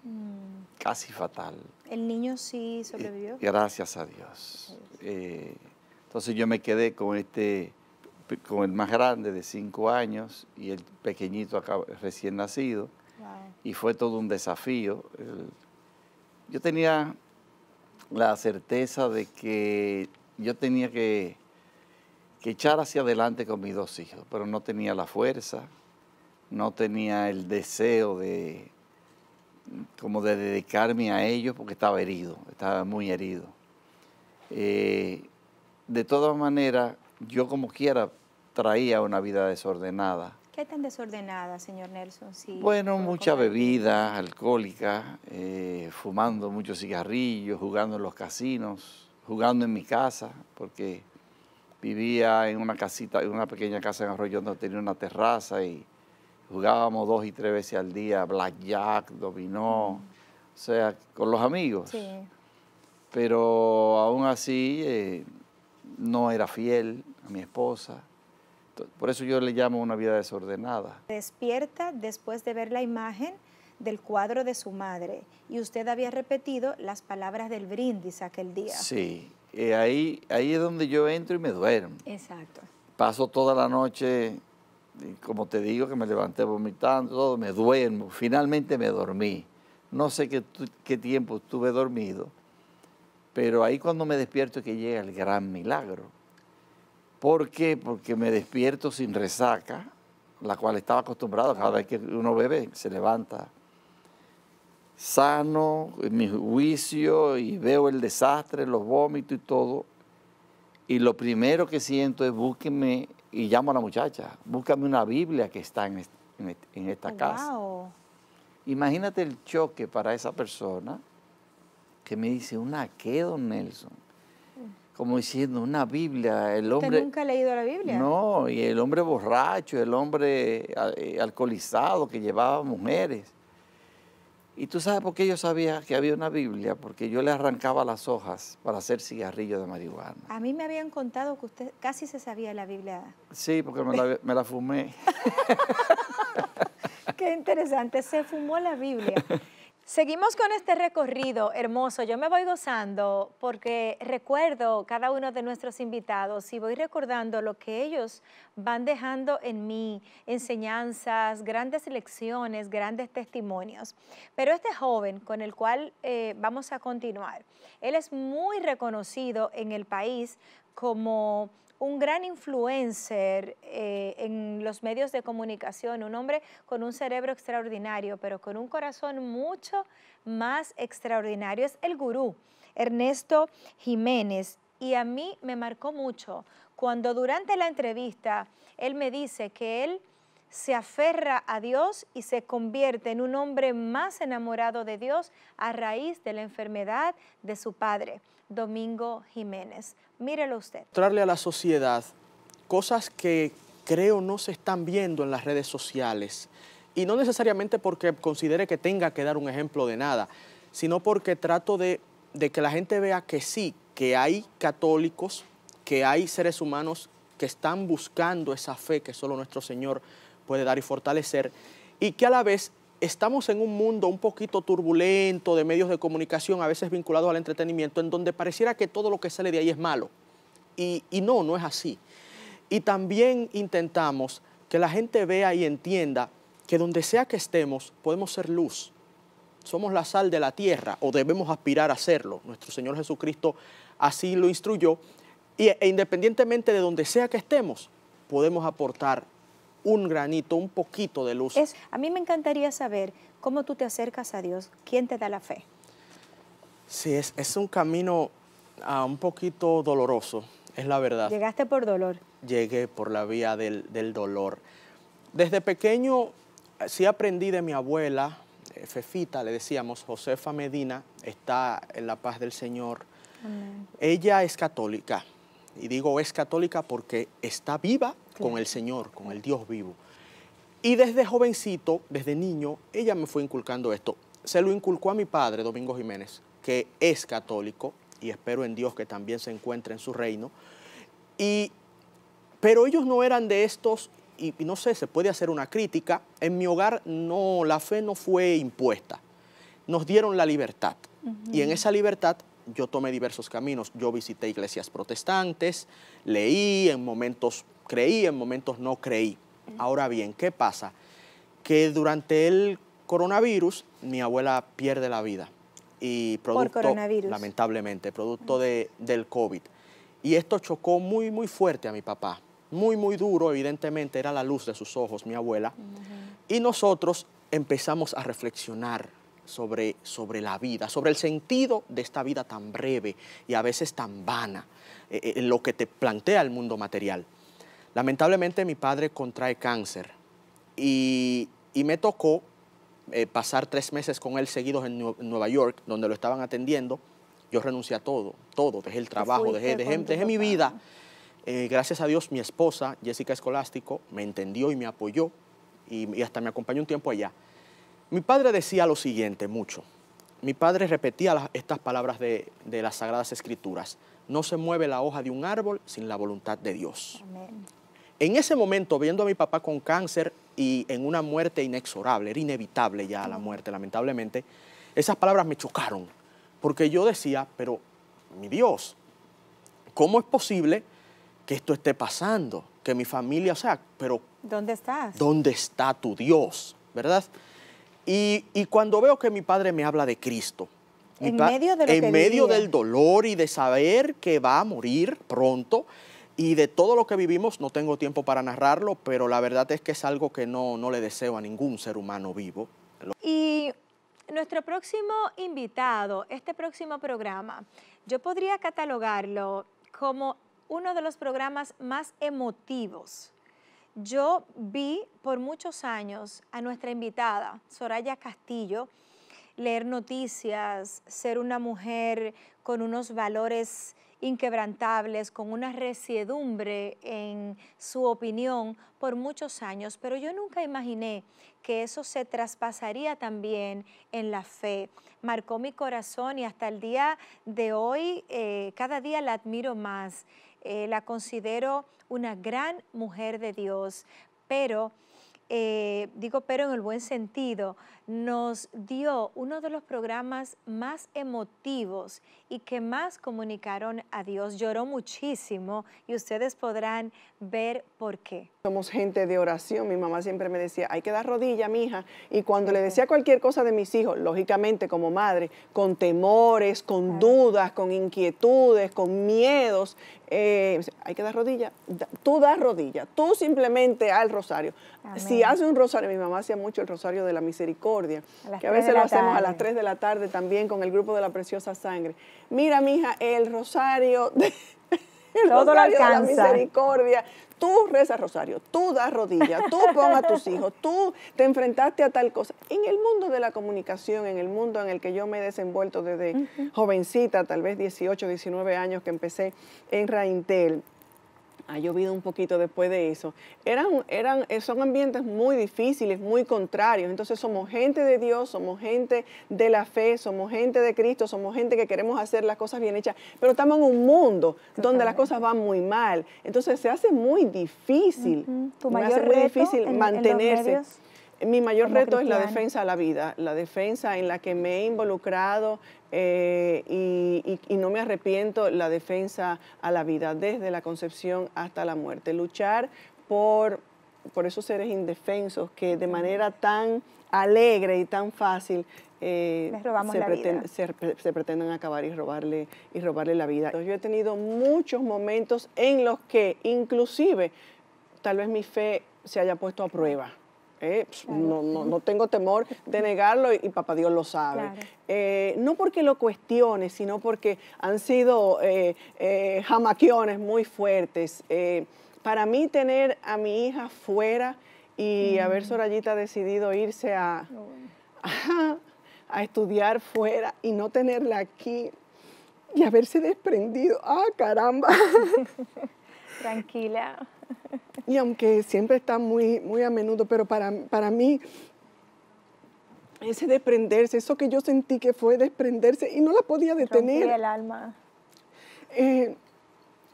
S1: mm.
S5: casi fatal.
S1: ¿El niño sí sobrevivió?
S5: gracias a Dios. Eh, entonces yo me quedé con este, con el más grande de cinco años y el pequeñito recién nacido. Y fue todo un desafío. Yo tenía la certeza de que yo tenía que que echar hacia adelante con mis dos hijos, pero no tenía la fuerza, no tenía el deseo de como de dedicarme a ellos porque estaba herido, estaba muy herido. Eh, de todas maneras, yo como quiera traía una vida desordenada.
S1: ¿Qué tan desordenada, señor Nelson? Sí.
S5: bueno, mucha bebida alcohólica, eh, fumando muchos cigarrillos, jugando en los casinos, jugando en mi casa, porque vivía en una casita, en una pequeña casa en Arroyo donde tenía una terraza y jugábamos dos y tres veces al día, blackjack, dominó, o sea, con los amigos. Pero aún así eh, no era fiel a mi esposa. Por eso yo le llamo una vida desordenada.
S1: Despierta después de ver la imagen del cuadro de su madre y usted había repetido las palabras del brindis aquel día.
S5: Sí, eh, ahí, ahí es donde yo entro y me duermo. Exacto. Paso toda la noche, como te digo, que me levanté vomitando, todo, me duermo. Finalmente me dormí. No sé qué, qué tiempo estuve dormido, pero ahí cuando me despierto es que llega el gran milagro. ¿Por qué? Porque me despierto sin resaca, la cual estaba acostumbrado cada vez que uno bebe, se levanta sano en mi juicio y veo el desastre, los vómitos y todo. Y lo primero que siento es búsquenme y llamo a la muchacha, búscame una Biblia que está en, en esta oh, casa. Imagínate el choque para esa persona que me dice, ¿una qué, don Nelson? Como diciendo, una Biblia, el hombre... ¿Usted nunca
S1: ha leído la Biblia? No,
S5: y el hombre borracho, el hombre eh, alcoholizado que llevaba mujeres. Y tú sabes por qué yo sabía que había una Biblia, porque yo le arrancaba las hojas para hacer cigarrillo de marihuana.
S1: A mí me habían contado que usted casi se sabía la Biblia.
S5: Sí, porque me la, me la fumé.
S1: <laughs> qué interesante, se fumó la Biblia. <laughs> Seguimos con este recorrido hermoso. Yo me voy gozando porque recuerdo cada uno de nuestros invitados y voy recordando lo que ellos van dejando en mí, enseñanzas, grandes lecciones, grandes testimonios. Pero este joven con el cual eh, vamos a continuar, él es muy reconocido en el país como un gran influencer eh, en los medios de comunicación, un hombre con un cerebro extraordinario, pero con un corazón mucho más extraordinario. Es el gurú, Ernesto Jiménez. Y a mí me marcó mucho cuando durante la entrevista él me dice que él se aferra a Dios y se convierte en un hombre más enamorado de Dios a raíz de la enfermedad de su padre. Domingo Jiménez. Mírelo usted.
S9: Mostrarle a la sociedad cosas que creo no se están viendo en las redes sociales. Y no necesariamente porque considere que tenga que dar un ejemplo de nada, sino porque trato de, que la gente vea que sí, que hay católicos, que hay seres humanos que están buscando esa fe que solo nuestro Señor puede dar y fortalecer, y que a la vez estamos en un mundo un poquito turbulento de medios de comunicación, a veces vinculados al entretenimiento, en donde pareciera que todo lo que sale de ahí es malo. Y, no, no es así. Y también intentamos que la gente vea y entienda que donde sea que estemos podemos ser luz. Somos la sal de la tierra o debemos aspirar a serlo. Nuestro Señor Jesucristo así lo instruyó. e independientemente de donde sea que estemos, podemos aportar un granito, un poquito de luz.
S1: a mí me encantaría saber cómo tú te acercas a Dios, quién te da la fe.
S9: Sí, es, un camino ah, un poquito doloroso, es la verdad. ¿Llegaste por dolor? Llegué por la vía del, dolor. Desde pequeño ah, sí aprendí de mi abuela, eh, Fefita, le decíamos, Josefa Medina, está en la paz del Señor. Ella es católica, y digo es católica porque está viva con el Señor, con el Dios vivo. Y desde jovencito, desde niño, ella me fue inculcando esto. Se lo inculcó a mi padre, Domingo Jiménez, que es católico y espero en Dios que también se encuentre en su reino. pero ellos no eran de estos, y, no sé, se puede hacer una crítica. En mi hogar no, la fe no fue impuesta. Nos dieron la libertad. Y en esa libertad yo tomé diversos caminos. Yo visité iglesias protestantes, leí en momentos creí, en momentos no creí. Ahora bien, ¿qué pasa? Que durante el coronavirus mi abuela pierde la vida. Y producto, Por coronavirus. Lamentablemente, producto del COVID. Y esto chocó muy, muy fuerte a mi papá. Muy, muy duro, evidentemente, era la luz de sus ojos, mi abuela. Y nosotros empezamos a reflexionar sobre, la vida, sobre el sentido de esta vida tan breve y a veces tan vana, eh, eh, lo que te plantea el mundo material. Lamentablemente mi padre contrae cáncer y, me tocó eh, pasar tres meses con él seguidos en, Nueva York, donde lo estaban atendiendo. Yo renuncié a todo, todo, dejé el trabajo, dejé, dejé, mi vida. Eh, gracias a Dios mi esposa, Jessica Escolástico, me entendió y me apoyó y, hasta me acompañó un tiempo allá. Mi padre decía lo siguiente mucho. Mi padre repetía estas palabras de, de, las Sagradas Escrituras. No se mueve la hoja de un árbol sin la voluntad de Dios. Amén. En ese momento, viendo a mi papá con cáncer y en una muerte inexorable, era inevitable ya la muerte, lamentablemente, esas palabras me chocaron, porque yo decía, pero mi Dios, ¿cómo es posible que esto esté pasando? Que mi familia, o sea, pero...
S1: ¿Dónde estás? ¿Dónde
S9: está tu Dios? ¿Verdad? Y, cuando veo que mi padre me habla de Cristo, en medio, en medio del dolor y de saber que va a morir pronto, y de todo lo que vivimos, no tengo tiempo para narrarlo, pero la verdad es que es algo que no, no le deseo a ningún ser humano vivo.
S1: Y nuestro próximo invitado, este próximo programa, yo podría catalogarlo como uno de los programas más emotivos. Yo vi por muchos años a nuestra invitada, Soraya Castillo, leer noticias, ser una mujer con unos valores inquebrantables, con una resiedumbre en su opinión por muchos años, pero yo nunca imaginé que eso se traspasaría también en la fe. Marcó mi corazón y hasta el día de hoy eh, cada día la admiro más. Eh, la considero una gran mujer de Dios, pero, eh, digo pero en el buen sentido, nos dio uno de los programas más emotivos y que más comunicaron a Dios. Lloró muchísimo y ustedes podrán ver por qué.
S10: Somos gente de oración. Mi mamá siempre me decía, hay que dar rodilla, mija. Y cuando le decía cualquier cosa de mis hijos, lógicamente como madre, con temores, con dudas, con inquietudes, con miedos, eh, hay que dar rodilla. Tú das rodilla. Tú simplemente al rosario. Si hace un rosario, mi mamá hacía mucho el rosario de la misericordia que a veces lo hacemos a las 3 de la tarde también con el grupo de la Preciosa Sangre. Mira, mija, el rosario de, <laughs> la misericordia. Tú rezas rosario, tú das rodillas, tú <laughs> pones a tus hijos, tú te enfrentaste a tal cosa. En el mundo de la comunicación, en el mundo en el que yo me he desenvuelto desde jovencita, tal vez 18, 19 años que empecé en Raintel, ha llovido un poquito después de eso. Eran, eran, eh, son ambientes muy difíciles, muy contrarios. Entonces somos gente de Dios, somos gente de la fe, somos gente de Cristo, somos gente que queremos hacer las cosas bien hechas, pero estamos en un mundo donde las cosas van muy mal. Entonces se hace muy difícil, difícil mantenerse. mi mayor reto es la defensa de la vida, la defensa en la que me he involucrado eh, y, no me arrepiento la defensa a la vida desde la concepción hasta la muerte. Luchar por, esos seres indefensos que de manera tan alegre y tan fácil eh, se, pretenden acabar y robarle, y robarle la vida. Yo he tenido muchos momentos en los que inclusive tal vez mi fe se haya puesto a prueba ¿eh? Pues, no, no, tengo temor de negarlo y, papá Dios lo sabe. Eh, no porque lo cuestione, sino porque han sido eh, jamaquiones muy fuertes. para mí tener a mi hija fuera y haber Sorayita decidido irse a, <laughs> a estudiar fuera y no tenerla aquí y haberse desprendido, ah, caramba. <laughs> Tranquila y aunque siempre está muy, muy a menudo, pero para, para mí ese desprenderse, eso que yo sentí que fue desprenderse y no la podía detener. el alma. Eh,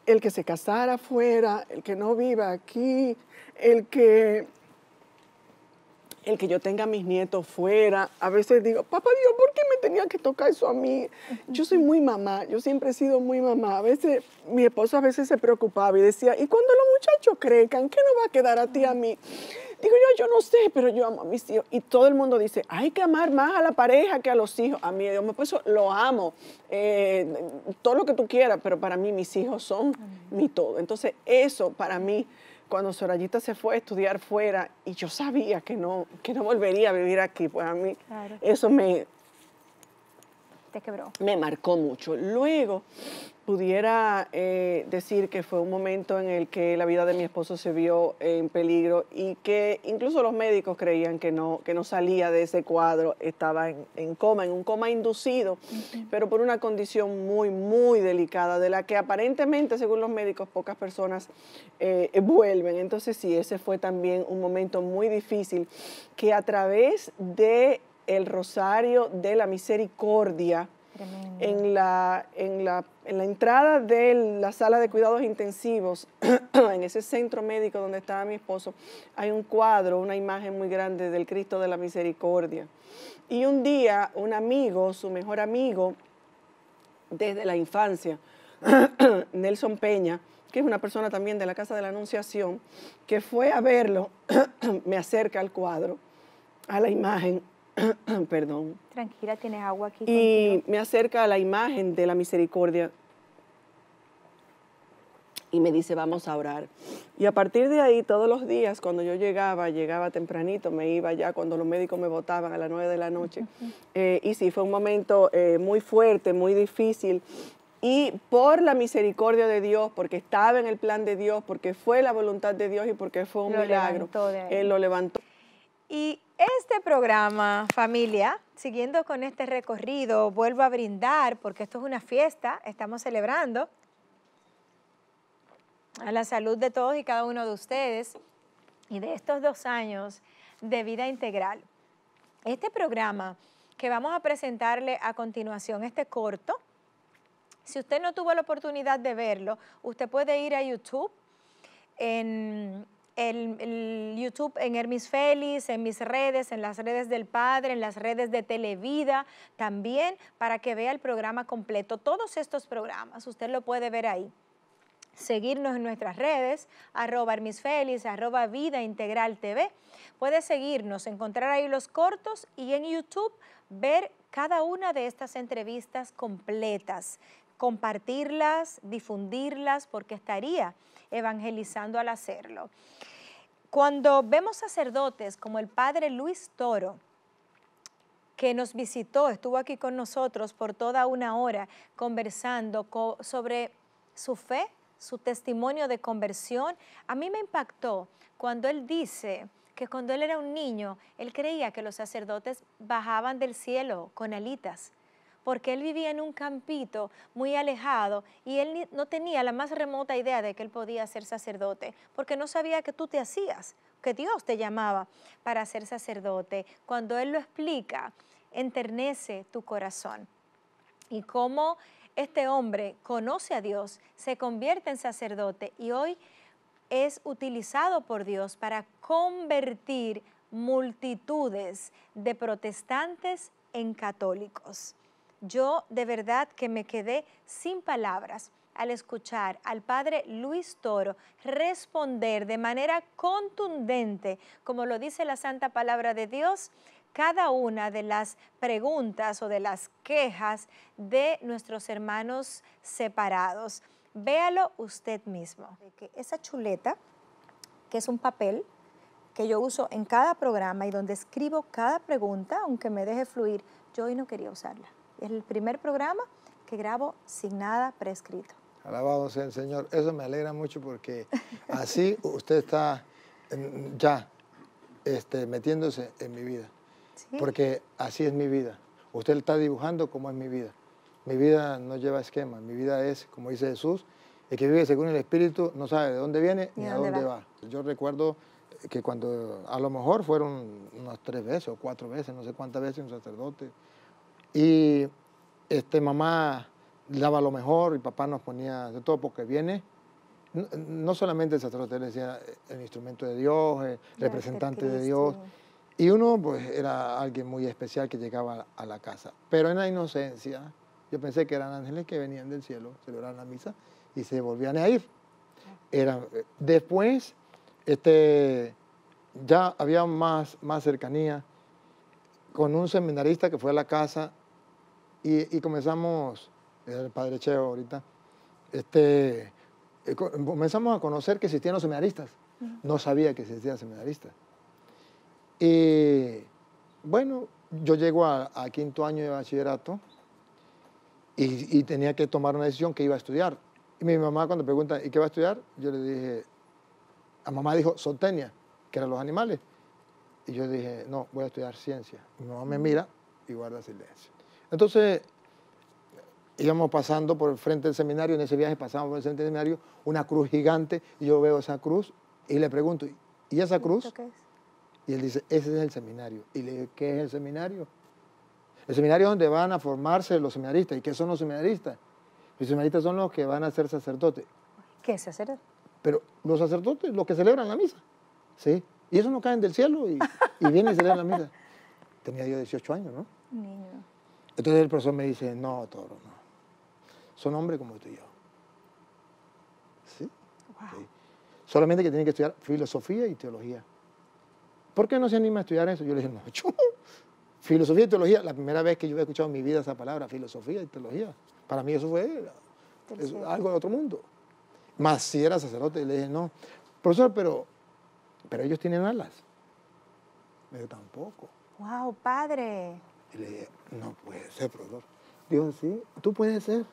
S10: el que se casara fuera, el que no viva aquí, el que el que yo tenga a mis nietos fuera. A veces digo, papá Dios, ¿por qué me tenía que tocar eso a mí? Yo soy muy mamá, yo siempre he sido muy mamá. A veces mi esposo a veces se preocupaba y decía, ¿y cuando los muchachos crezcan, qué nos va a quedar a ti a mí? Digo yo, yo no sé, pero yo amo a mis hijos. Y todo el mundo dice, hay que amar más a la pareja que a los hijos. A mí, Dios me puso, lo amo, eh, todo lo que tú quieras, pero para mí mis hijos son mi todo. Entonces, eso para mí cuando Sorayita se fue a estudiar fuera y yo sabía que no, que no volvería a vivir aquí, pues a mí eso me... Te quebró. Me marcó mucho. Luego, pudiera eh, decir que fue un momento en el que la vida de mi esposo se vio en peligro y que incluso los médicos creían que no, que no salía de ese cuadro, estaba en, coma, en un coma inducido, pero por una condición muy, muy delicada, de la que aparentemente, según los médicos, pocas personas eh, vuelven. Entonces sí, ese fue también un momento muy difícil que a través de el rosario de la misericordia, en la, en, la, en la, entrada de la sala de cuidados intensivos, <clears throat> en ese centro médico donde estaba mi esposo, hay un cuadro, una imagen muy grande del Cristo de la Misericordia. Y un día un amigo, su mejor amigo desde la infancia, <clears throat> Nelson Peña, que es una persona también de la Casa de la Anunciación, que fue a verlo, <clears throat> me acerca al cuadro, a la imagen. <coughs> Perdón.
S1: Tranquila, tienes agua aquí. Y
S10: me acerca a la imagen de la misericordia y me dice, vamos a orar. Y a partir de ahí, todos los días, cuando yo llegaba, llegaba tempranito, me iba ya cuando los médicos me votaban a las 9 de la noche. Eh, y sí, fue un momento eh, muy fuerte, muy difícil. Y por la misericordia de Dios, porque estaba en el plan de Dios, porque fue la voluntad de Dios y porque fue un milagro, Él lo levantó.
S1: Y este programa, familia, siguiendo con este recorrido, vuelvo a brindar, porque esto es una fiesta, estamos celebrando a la salud de todos y cada uno de ustedes y de estos dos años de vida integral. Este programa que vamos a presentarle a continuación, este corto, si usted no tuvo la oportunidad de verlo, usted puede ir a YouTube en el, YouTube en Hermis Félix, en mis redes, en las redes del Padre, en las redes de Televida, también para que vea el programa completo. Todos estos programas, usted lo puede ver ahí seguirnos en nuestras redes, arroba Félix, arroba Vida Integral TV. Puede seguirnos, encontrar ahí los cortos y en YouTube ver cada una de estas entrevistas completas, compartirlas, difundirlas, porque estaría evangelizando al hacerlo. Cuando vemos sacerdotes como el padre Luis Toro, que nos visitó, estuvo aquí con nosotros por toda una hora conversando sobre su fe, su testimonio de conversión, a mí me impactó cuando él dice que cuando él era un niño, él creía que los sacerdotes bajaban del cielo con alitas porque él vivía en un campito muy alejado y él no tenía la más remota idea de que él podía ser sacerdote, porque no sabía que tú te hacías, que Dios te llamaba para ser sacerdote. Cuando él lo explica, enternece tu corazón. Y como este hombre conoce a Dios, se convierte en sacerdote y hoy es utilizado por Dios para convertir multitudes de protestantes en católicos. Yo de verdad que me quedé sin palabras al escuchar al padre Luis Toro responder de manera contundente, como lo dice la Santa Palabra de Dios, cada una de las preguntas o de las quejas de nuestros hermanos separados. Véalo usted mismo. esa chuleta, que es un papel que yo uso en cada programa y donde escribo cada pregunta, aunque me deje fluir, yo hoy no quería usarla es el primer programa que grabo sin nada prescrito.
S11: Alabado sea el Señor. Eso me alegra mucho porque así <laughs> usted está ya este, metiéndose en mi vida. Porque así es mi vida. Usted está dibujando cómo es mi vida. Mi vida no lleva esquema. Mi vida es, como dice Jesús, el que vive según el Espíritu no sabe de dónde viene ni, a dónde, va. va. Yo recuerdo que cuando a lo mejor fueron unas tres veces o cuatro veces, no sé cuántas veces un sacerdote y este, mamá daba lo mejor y papá nos ponía de todo porque viene. No, solamente el sacerdote, decía eh, el instrumento de Dios, el representante de Dios. Y uno pues era alguien muy especial que llegaba a la casa. Pero en la inocencia, yo pensé que eran ángeles que venían del cielo, celebraban la misa y se volvían a ir. Eh, después, este, ya había más, más cercanía con un seminarista que fue a la casa y, comenzamos, el padre Cheo ahorita, este, eh, comenzamos a conocer que existían los seminaristas. No sabía que existían seminaristas. Y bueno, yo llego a, quinto año de bachillerato y, tenía que tomar una decisión que iba a estudiar. Y mi mamá cuando pregunta, ¿y qué va a estudiar? Yo le dije, a mamá dijo, sotenia que eran los animales. Y yo dije, no, voy a estudiar ciencia. Mi mamá me mira y guarda silencio. Entonces, íbamos pasando por el frente del seminario, en ese viaje pasamos por el frente del seminario, una cruz gigante, y yo veo esa cruz y le pregunto, ¿y esa cruz? Qué es? Y él dice, ese es el seminario. Y le digo, ¿qué es el seminario? El seminario es donde van a formarse los seminaristas. ¿Y qué son los seminaristas? Los seminaristas son los que van a ser sacerdotes. ¿Qué es sacerdote? Pero los sacerdotes, los que celebran la misa. ¿Sí? Y eso no caen del cielo y, y vienen y celebran la misa. <laughs> Tenía yo 18 años, ¿no? Niño. Entonces el profesor me dice, no, Toro, no. Son hombres como tú y yo. ¿Sí? Wow. Solamente que tienen que estudiar filosofía y teología. ¿Por qué no se anima a estudiar eso? Yo le dije, no, <laughs> yo, filosofía y teología, la primera vez que yo había escuchado en mi vida esa palabra, filosofía y teología. Para mí eso fue algo de otro mundo. Más si era sacerdote, le dije, no, profesor, pero, pero ellos tienen alas. Me tampoco.
S1: ¡Wow, padre!
S11: Y le dije, no puede ser, profesor. Dios sí, tú puedes ser.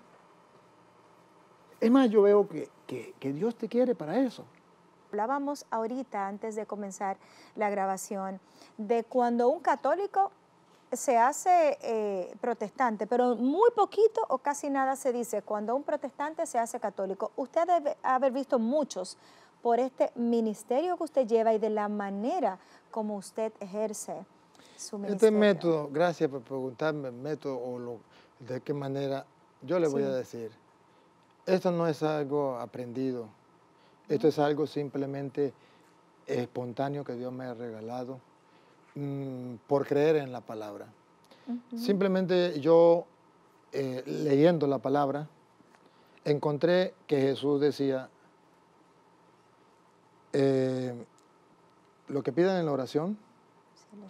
S11: Es más, yo veo que, Dios te quiere para eso.
S1: Hablábamos ahorita, antes de comenzar la grabación, de cuando un católico se hace eh, protestante, pero muy poquito o casi nada se dice cuando un protestante se hace católico. Usted debe haber visto muchos por este ministerio que usted lleva y de la manera como usted ejerce este método,
S11: gracias por preguntarme método o de qué manera, yo le voy a decir, esto no es algo aprendido, esto es algo simplemente espontáneo que Dios me ha regalado mm, por creer en la palabra. Simplemente yo, eh, leyendo la palabra, encontré que Jesús decía, eh, lo que pidan en la oración,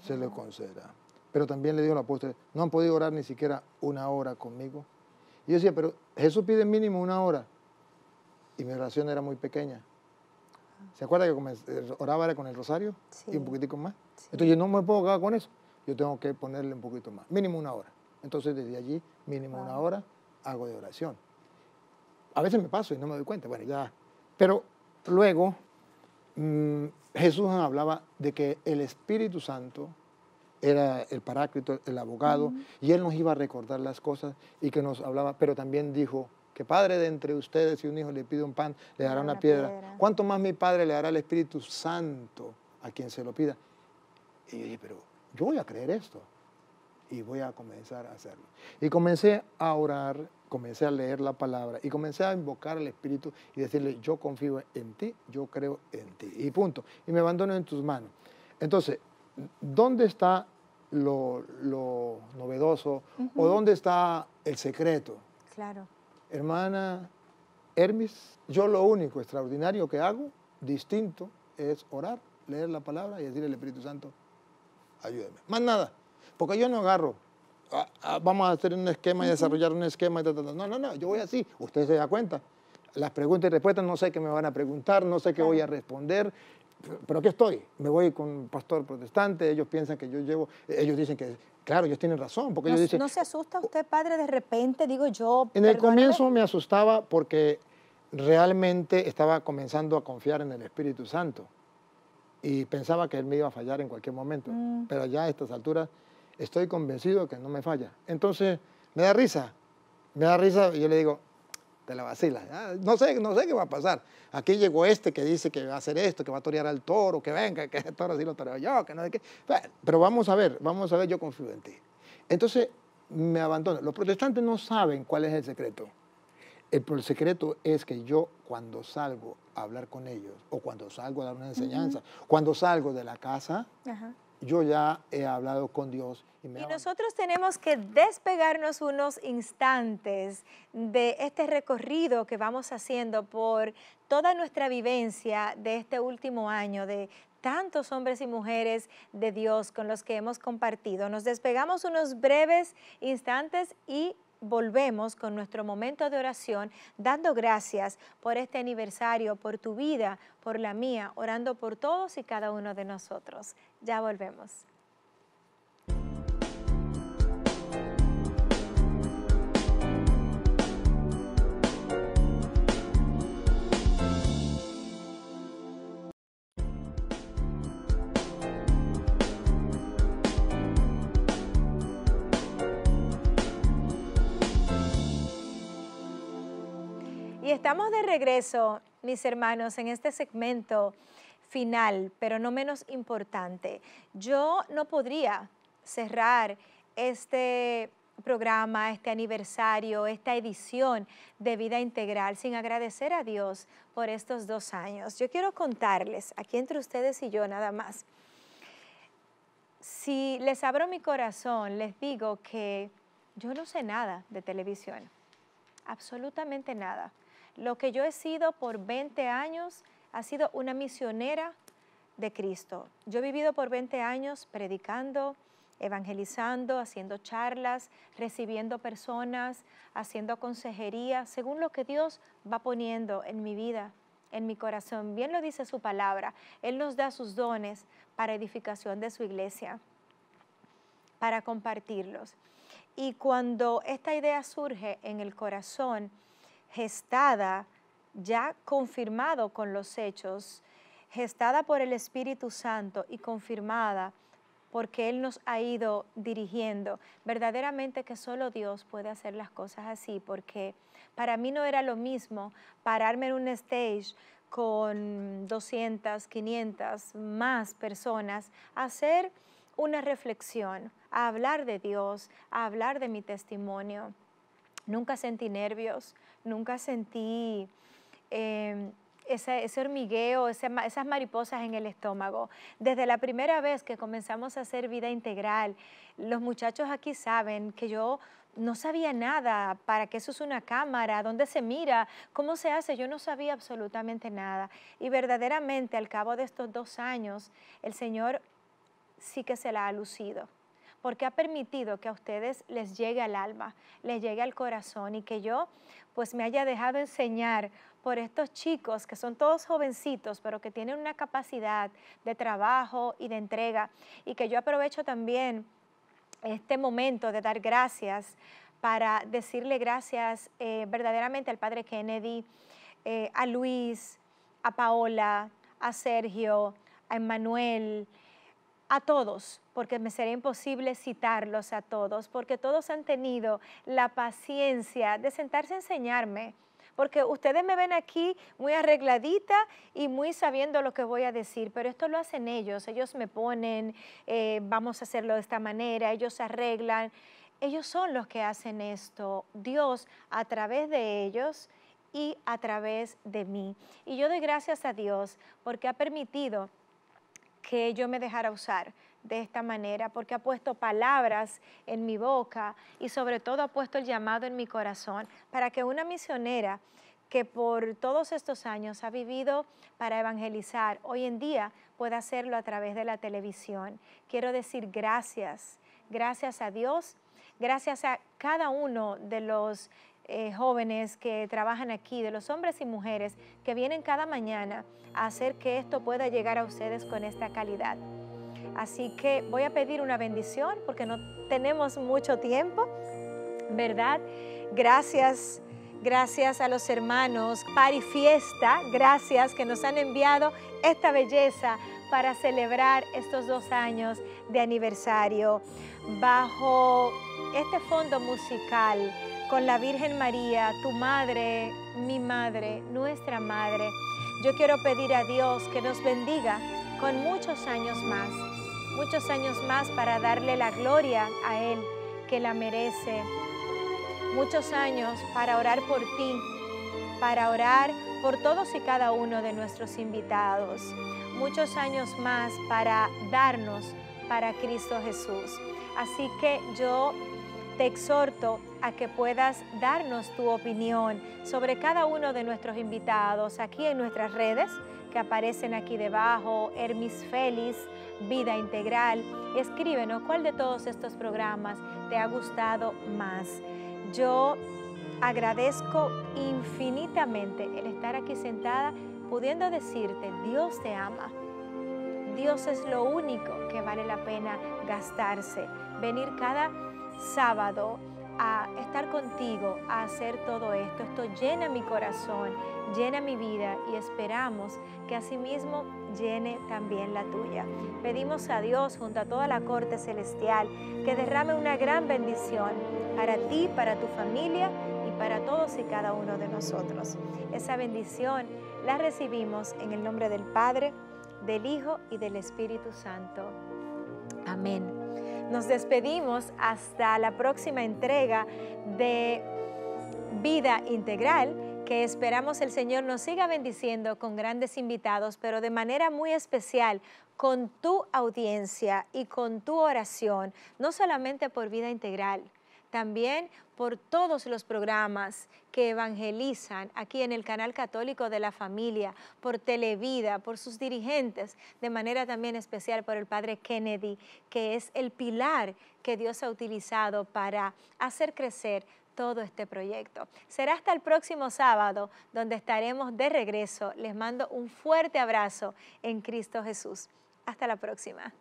S11: se le considera, Pero también le dijo la apóstol, no han podido orar ni siquiera una hora conmigo. Y yo decía, pero Jesús pide mínimo una hora. Y mi oración era muy pequeña. ¿Se acuerda que oraba con el rosario sí. y un poquitico más? Entonces yo no me puedo quedar con eso. Yo tengo que ponerle un poquito más, mínimo una hora. Entonces desde allí, mínimo una hora, hago de oración. A veces me paso y no me doy cuenta, bueno, ya. Pero luego mm, Jesús hablaba de que el Espíritu Santo era el paráclito, el abogado, y él nos iba a recordar las cosas y que nos hablaba, pero también dijo que padre de entre ustedes, si un hijo le pide un pan, le dará una, piedra. piedra. ¿Cuánto más mi padre le dará el Espíritu Santo a quien se lo pida? Y yo dije, pero yo voy a creer esto y voy a comenzar a hacerlo. Y comencé a orar comencé a leer la palabra y comencé a invocar al Espíritu y decirle, yo confío en ti, yo creo en ti. Y punto. Y me abandono en tus manos. Entonces, ¿dónde está lo, novedoso o dónde está el secreto? Claro. Hermana Hermes, yo lo único extraordinario que hago, distinto, es orar, leer la palabra y decirle al Espíritu Santo, ayúdeme Más nada, porque yo no agarro vamos a hacer un esquema y desarrollar un esquema. No, no, no, yo voy así, usted se da cuenta. Las preguntas y respuestas no sé qué me van a preguntar, no sé qué voy a responder, pero ¿qué estoy? Me voy con un pastor protestante, ellos piensan que yo llevo, ellos dicen que, claro, ellos tienen razón, porque no, ellos dicen... ¿No
S1: se asusta usted, padre, de repente? Digo yo... En el
S11: comienzo me asustaba porque realmente estaba comenzando a confiar en el Espíritu Santo y pensaba que él me iba a fallar en cualquier momento, mm. pero ya a estas alturas estoy convencido que no me falla. Entonces, me da risa, me da risa, y yo le digo, te la vacila. no sé, no sé qué va a pasar. Aquí llegó este que dice que va a hacer esto, que va a torear al toro, que venga, que el toro así lo toreo yo, que no sé qué. Pero vamos a ver, vamos a ver, yo confío en ti. Entonces me abandono. Los protestantes no saben cuál es el secreto. El, secreto es que yo cuando salgo a hablar con ellos, o cuando salgo a dar una enseñanza, cuando salgo de la casa, yo ya he hablado con Dios. Y, me y
S1: nosotros tenemos que despegarnos unos instantes de este recorrido que vamos haciendo por toda nuestra vivencia de este último año, de tantos hombres y mujeres de Dios con los que hemos compartido. Nos despegamos unos breves instantes y volvemos con nuestro momento de oración, dando gracias por este aniversario, por tu vida, por la mía, orando por todos y cada uno de nosotros. Ya volvemos. estamos de regreso, mis hermanos, en este segmento final, pero no menos importante. Yo no podría cerrar este programa, este aniversario, esta edición de Vida Integral, sin agradecer a Dios por estos dos años. Yo quiero contarles, aquí entre ustedes y yo nada más, si les abro mi corazón, les digo que yo no sé nada de televisión, absolutamente nada. Lo que yo he sido por 20 años ha sido una misionera de Cristo. Yo he vivido por 20 años predicando, evangelizando, haciendo charlas, recibiendo personas, haciendo consejería, según lo que Dios va poniendo en mi vida, en mi corazón. Bien lo dice su palabra. Él nos da sus dones para edificación de su iglesia, para compartirlos. Y cuando esta idea surge en el corazón, gestada, ya confirmado con los hechos, gestada por el Espíritu Santo y confirmada porque Él nos ha ido dirigiendo. Verdaderamente que solo Dios puede hacer las cosas así, porque para mí no era lo mismo pararme en un stage con 200, 500, más personas, hacer una reflexión, a hablar de Dios, a hablar de mi testimonio. Nunca sentí nervios, nunca sentí em, ese, hormigueo, esas mariposas en el estómago. Desde la primera vez que comenzamos a hacer vida integral, los muchachos aquí saben que yo no sabía nada, para qué eso es una cámara, dónde se mira, cómo se hace, yo no sabía absolutamente nada. Y verdaderamente al cabo de estos dos años, el Señor sí que se la ha lucido porque ha permitido que a ustedes les llegue al alma, les llegue al corazón y que yo pues me haya dejado enseñar por estos chicos que son todos jovencitos, pero que tienen una capacidad de trabajo y de entrega y que yo aprovecho también este momento de dar gracias para decirle gracias eh, verdaderamente al padre Kennedy, eh, a Luis, a Paola, a Sergio, a Emanuel, a todos, porque me sería imposible citarlos a todos, porque todos han tenido la paciencia de sentarse a enseñarme, porque ustedes me ven aquí muy arregladita y muy sabiendo lo que voy a decir, pero esto lo hacen ellos, ellos me ponen, eh, vamos a hacerlo de esta manera, ellos arreglan, ellos son los que hacen esto, Dios a través de ellos y a través de mí. Y yo doy gracias a Dios porque ha permitido que yo me dejara usar de esta manera, porque ha puesto palabras en mi boca y sobre todo ha puesto el llamado en mi corazón para que una misionera que por todos estos años ha vivido para evangelizar, hoy en día pueda hacerlo a través de la televisión. Quiero decir gracias, gracias a Dios, gracias a cada uno de los eh, jóvenes que trabajan aquí, de los hombres y mujeres que vienen cada mañana a hacer que esto pueda llegar a ustedes con esta calidad. Así que voy a pedir una bendición porque no tenemos mucho tiempo, ¿verdad? Gracias. Gracias a los hermanos Pari Fiesta, gracias que nos han enviado esta belleza para celebrar estos dos años de aniversario bajo este fondo musical con la Virgen María, tu madre, mi madre, nuestra madre. Yo quiero pedir a Dios que nos bendiga con muchos años más, muchos años más para darle la gloria a Él que la merece, muchos años para orar por ti, para orar por todos y cada uno de nuestros invitados, muchos años más para darnos para Cristo Jesús. Así que yo te exhorto a que puedas darnos tu opinión sobre cada uno de nuestros invitados aquí en nuestras redes que aparecen aquí debajo, Hermis Félix, Vida Integral. Escríbenos cuál de todos estos programas te ha gustado más. Yo agradezco infinitamente el estar aquí sentada pudiendo decirte, Dios te ama. Dios es lo único que vale la pena gastarse, venir cada sábado a estar contigo, a hacer todo esto. Esto llena mi corazón, llena mi vida y esperamos que asimismo llene también la tuya. Pedimos a Dios junto a toda la corte celestial que derrame una gran bendición para ti, para tu familia y para todos y cada uno de nosotros. Esa bendición la recibimos en el nombre del Padre, del Hijo y del Espíritu Santo. Amén. Nos despedimos hasta la próxima entrega de Vida Integral, que esperamos el Señor nos siga bendiciendo con grandes invitados, pero de manera muy especial con tu audiencia y con tu oración, no solamente por Vida Integral, también por todos los programas que evangelizan aquí en el canal católico de la familia, por Televida, por sus dirigentes, de manera también especial por el padre Kennedy, que es el pilar que Dios ha utilizado para hacer crecer todo este proyecto. Será hasta el próximo sábado donde estaremos de regreso. Les mando un fuerte abrazo en Cristo Jesús. Hasta la próxima.